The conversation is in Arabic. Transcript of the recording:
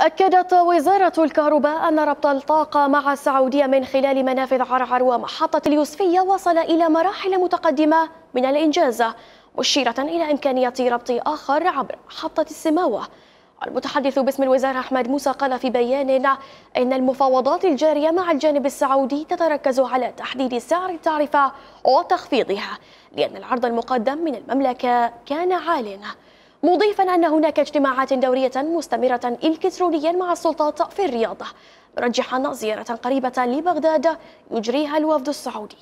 أكدت وزارة الكهرباء أن ربط الطاقة مع السعودية من خلال منافذ عرعر ومحطة اليوسفية وصل إلى مراحل متقدمة من الإنجاز مشيرة إلى إمكانية ربط آخر عبر محطة السماوة المتحدث باسم الوزارة أحمد موسى قال في بيان إن المفاوضات الجارية مع الجانب السعودي تتركز على تحديد سعر التعرفة وتخفيضها لأن العرض المقدم من المملكة كان عالٍ مضيفا أن هناك اجتماعات دورية مستمرة إلكترونيا مع السلطات في الرياضة مرجحا زيارة قريبة لبغداد يجريها الوفد السعودي